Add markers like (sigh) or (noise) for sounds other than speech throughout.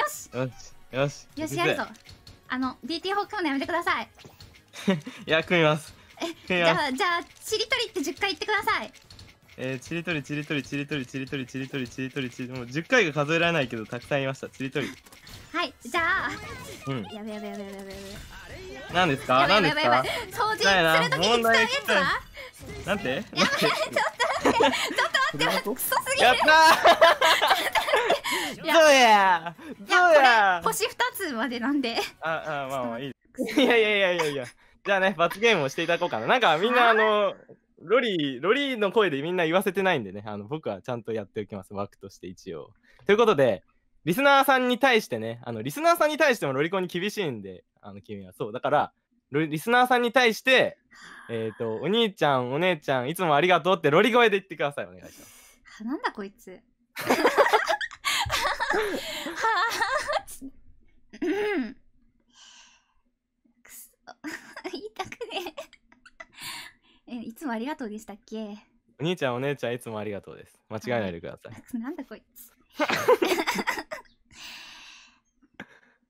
よしよしよしよしやるぞあの DT ホックのやめてください (laughs) いや組みますじゃあじゃあちりとりって10回言ってくださいえー、ちりとりちりとりちりとりちりとりちりとりちりとりちりもう10回が数えられないけどたくさんいましたちりとりはいじゃあ、うん、やべやべやべやべやべ何ですか何ですか掃除するときに使うやつはなんてやべちょっと待って (laughs) ちょっと待ってクソすぎるやった (laughs) どうやどや星2つまでなんで。あ、あ、まあまあいい。いやいやいやいやいや。じゃあね、罰ゲームをしていただこうかな。なんかみんなあの、ロリー、ロリーの声でみんな言わせてないんでね、あの僕はちゃんとやっておきます、枠として一応。ということで、リスナーさんに対してね、あのリスナーさんに対してもロリコンに厳しいんで、あの君は。そう、だから、リスナーさんに対して、えっ、ー、と、お兄ちゃん、お姉ちゃん、いつもありがとうってロリ声で言ってください、お願いします。なんだこいつ。うんくそ言いたくねえいつもありがとうでしたっけお兄ちゃんお姉ちゃんいつもありがとうです間違えないでください、はい、なんだこいつ (laughs)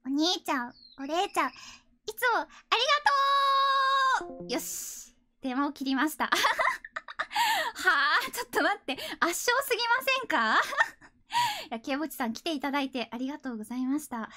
お兄ちゃんお姉ちゃんいつもありがとうよし電話を切りましたはあちょっと待って圧勝すぎませんかいや、けぼちさん来ていただいてありがとうございました。